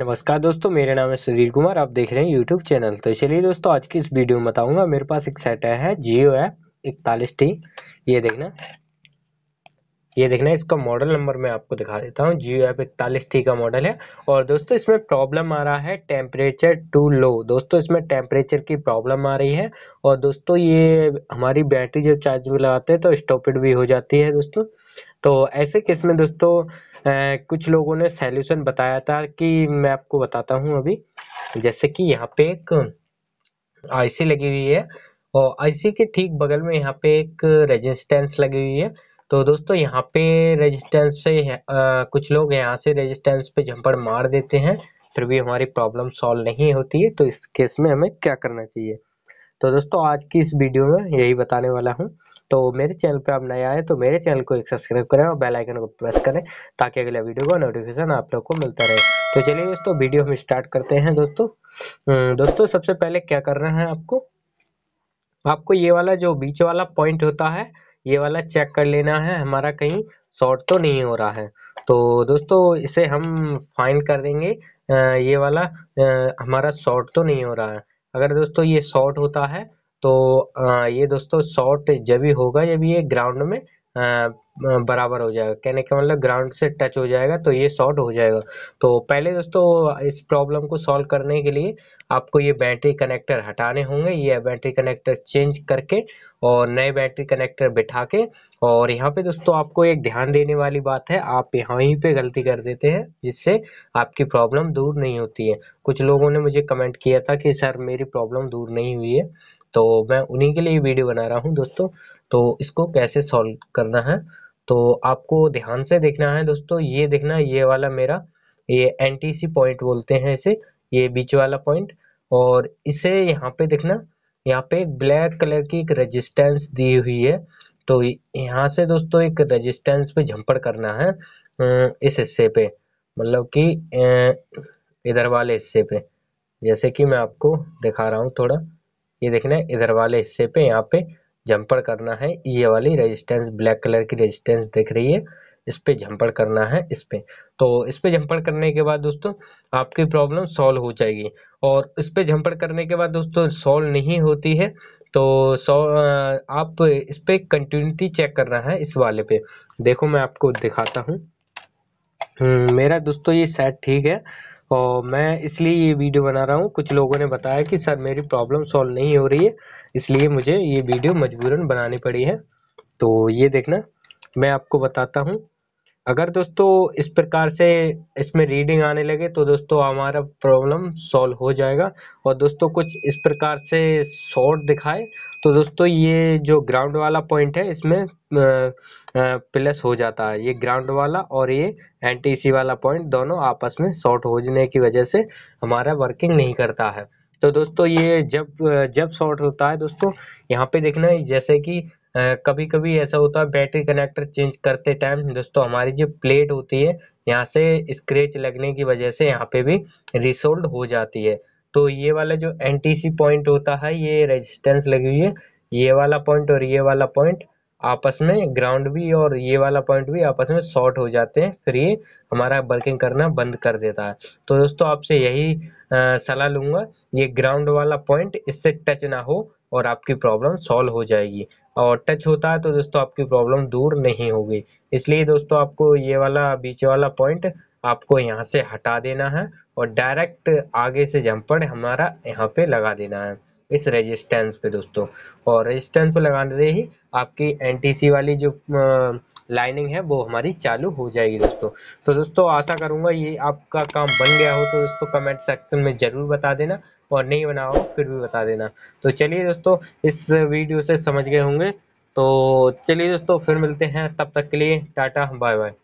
नमस्कार दोस्तों मेरा नाम है सुधीर कुमार आप देख रहे हैं यूट्यूब चैनल तो चलिए दोस्तों आज की इस वीडियो में बताऊंगा मेरे पास एक सेट है जियो ऐप इकतालीस टी ये देखना ये देखना इसका मॉडल नंबर मैं आपको दिखा देता हूँ जियो ऐप इकतालीस टी का मॉडल है और दोस्तों इसमें प्रॉब्लम आ रहा है टेम्परेचर टू लो दोस्तों इसमें टेम्परेचर की प्रॉब्लम आ रही है और दोस्तों ये हमारी बैटरी जब चार्ज में लगाते हैं तो स्टॉपिड भी हो जाती है दोस्तों तो ऐसे केस में दोस्तों कुछ लोगों ने सोल्यूशन बताया था कि मैं आपको बताता हूँ अभी जैसे कि यहाँ पे एक आईसी लगी हुई है और आईसी के ठीक बगल में यहाँ पे एक रेजिस्टेंस लगी हुई है तो दोस्तों यहाँ पे रेजिस्टेंस से आ, कुछ लोग यहाँ से रेजिस्टेंस पे झंपड़ मार देते हैं फिर भी हमारी प्रॉब्लम सॉल्व नहीं होती है तो इस केस में हमें क्या करना चाहिए तो दोस्तों आज की इस वीडियो में यही बताने वाला हूँ तो मेरे चैनल पे आप नए आए तो मेरे चैनल को एक सब्सक्राइब करें और बेल आइकन को प्रेस करें ताकि अगले वीडियो का नोटिफिकेशन आप लोग को मिलता रहे तो चलिए दोस्तों वीडियो हम स्टार्ट करते हैं दोस्तों हम्म, दोस्तों सबसे पहले क्या करना है आपको आपको ये वाला जो बीच वाला पॉइंट होता है ये वाला चेक कर लेना है हमारा कहीं शॉर्ट तो नहीं हो रहा है तो दोस्तों इसे हम फाइंड कर देंगे ये वाला हमारा शॉर्ट तो नहीं हो रहा है अगर दोस्तों ये शॉर्ट होता है तो ये दोस्तों शॉर्ट जब भी होगा जब ये ग्राउंड में बराबर हो जाएगा कहने का मतलब ग्राउंड से टच हो जाएगा तो ये शॉर्ट हो जाएगा तो पहले दोस्तों इस प्रॉब्लम को सॉल्व करने के लिए आपको ये बैटरी कनेक्टर हटाने होंगे ये बैटरी कनेक्टर चेंज करके और नए बैटरी कनेक्टर बिठा के और यहाँ पे दोस्तों आपको एक ध्यान देने वाली बात है आप यहाँ ही पे गलती कर देते हैं जिससे आपकी प्रॉब्लम दूर नहीं होती है कुछ लोगों ने मुझे कमेंट किया था कि सर मेरी प्रॉब्लम दूर नहीं हुई है तो मैं उन्हीं के लिए वीडियो बना रहा हूँ दोस्तों तो इसको कैसे सॉल्व करना है तो आपको ध्यान से देखना है दोस्तों ये देखना ये वाला मेरा ये एन पॉइंट बोलते हैं इसे ये बीच वाला पॉइंट और इसे यहाँ पे देखना यहाँ पे एक ब्लैक कलर की एक रेजिस्टेंस दी हुई है तो यहाँ से दोस्तों एक रेजिस्टेंस पे झंपड़ करना है अं, इस हिस्से पे मतलब कि अं, इधर वाले हिस्से पे जैसे कि मैं आपको दिखा रहा हूँ थोड़ा ये देखना है इधर वाले हिस्से पे यहाँ पे जम्पर करना है ये वाली रेजिस्टेंस ब्लैक कलर की रेजिस्टेंस दिख रही है इस पे झंपड़ करना है इस पे तो इस पे झंपड़ करने के बाद दोस्तों आपकी प्रॉब्लम सॉल्व हो जाएगी और इस पे झंपड़ करने के बाद दोस्तों सॉल्व नहीं होती है तो सौ आप इस पे कंटिन्यूटी चेक करना है इस वाले पे देखो मैं आपको दिखाता हूँ हम्म, मेरा दोस्तों ये सेट ठीक है और मैं इसलिए ये वीडियो बना रहा हूँ कुछ लोगों ने बताया कि सर मेरी प्रॉब्लम सॉल्व नहीं हो रही है इसलिए मुझे ये वीडियो मजबूरन बनानी पड़ी है तो ये देखना मैं आपको बताता हूँ अगर दोस्तों इस प्रकार से इसमें रीडिंग आने लगे तो दोस्तों हमारा प्रॉब्लम सॉल्व हो जाएगा और दोस्तों कुछ इस प्रकार से शॉर्ट दिखाए तो दोस्तों ये जो ग्राउंड वाला पॉइंट है इसमें प्लस हो जाता है ये ग्राउंड वाला और ये एनटीसी वाला पॉइंट दोनों आपस में शॉर्ट हो जाने की वजह से हमारा वर्किंग नहीं करता है तो दोस्तों ये जब जब शॉर्ट होता है दोस्तों यहाँ पे देखना है जैसे कि कभी कभी ऐसा होता है बैटरी कनेक्टर चेंज करते टाइम दोस्तों हमारी जो प्लेट होती है यहाँ से स्क्रेच लगने की वजह से यहाँ पे भी रिसोल्ड हो जाती है तो ये वाला जो एन पॉइंट होता है ये रेजिस्टेंस लगी हुई है ये वाला पॉइंट और ये वाला पॉइंट आपस में ग्राउंड भी और ये वाला पॉइंट भी आपस में शॉर्ट हो जाते हैं फिर ये हमारा वर्किंग करना बंद कर देता है तो दोस्तों आपसे यही सलाह लूंगा ये ग्राउंड वाला पॉइंट इससे टच ना हो और आपकी प्रॉब्लम सॉल्व हो जाएगी और टच होता है तो दोस्तों आपकी प्रॉब्लम दूर नहीं होगी इसलिए दोस्तों आपको ये वाला बीच वाला पॉइंट आपको यहाँ से हटा देना है और डायरेक्ट आगे से जम्पर हमारा यहाँ पे लगा देना है इस रेजिस्टेंस पे दोस्तों और रेजिस्टेंस पे लगाने ही आपकी एनटीसी वाली जो लाइनिंग है वो हमारी चालू हो जाएगी दोस्तों तो दोस्तों आशा करूँगा ये आपका काम बन गया हो तो दोस्तों कमेंट सेक्शन में ज़रूर बता देना और नहीं बना हो फिर भी बता देना तो चलिए दोस्तों इस वीडियो से समझ गए होंगे तो चलिए दोस्तों फिर मिलते हैं तब तक के लिए टाटा बाय बाय